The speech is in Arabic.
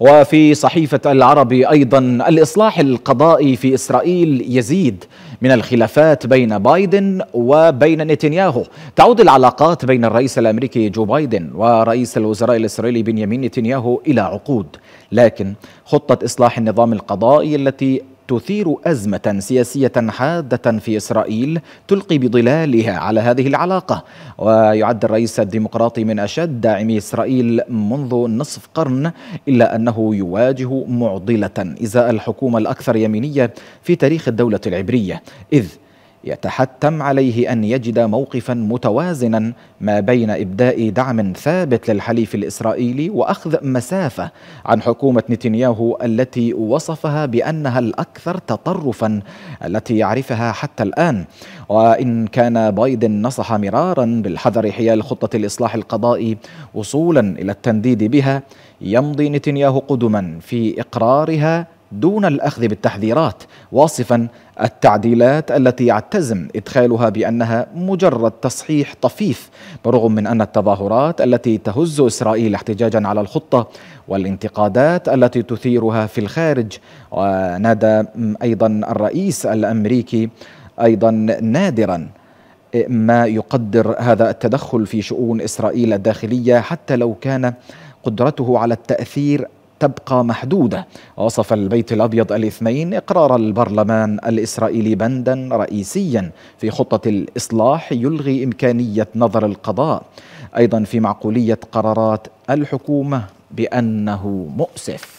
وفي صحيفة العربي أيضا الإصلاح القضائي في إسرائيل يزيد من الخلافات بين بايدن وبين نتنياهو تعود العلاقات بين الرئيس الأمريكي جو بايدن ورئيس الوزراء الإسرائيلي بنيامين نتنياهو إلى عقود لكن خطة إصلاح النظام القضائي التي تثير أزمة سياسية حادة في إسرائيل تلقي بظلالها على هذه العلاقة ويعد الرئيس الديمقراطي من أشد داعمي إسرائيل منذ نصف قرن إلا أنه يواجه معضلة إزاء الحكومة الأكثر يمينية في تاريخ الدولة العبرية إذ يتحتم عليه أن يجد موقفا متوازنا ما بين إبداء دعم ثابت للحليف الإسرائيلي وأخذ مسافة عن حكومة نتنياهو التي وصفها بأنها الأكثر تطرفا التي يعرفها حتى الآن وإن كان بايدن نصح مرارا بالحذر حيال خطة الإصلاح القضائي وصولا إلى التنديد بها يمضي نتنياهو قدما في إقرارها دون الأخذ بالتحذيرات واصفا التعديلات التي يعتزم ادخالها بانها مجرد تصحيح طفيف برغم من ان التظاهرات التي تهز اسرائيل احتجاجا على الخطه والانتقادات التي تثيرها في الخارج ونادى ايضا الرئيس الامريكي ايضا نادرا ما يقدر هذا التدخل في شؤون اسرائيل الداخليه حتى لو كان قدرته على التاثير تبقى محدودة وصف البيت الأبيض الاثنين إقرار البرلمان الإسرائيلي بندا رئيسيا في خطة الإصلاح يلغي إمكانية نظر القضاء أيضا في معقولية قرارات الحكومة بأنه مؤسف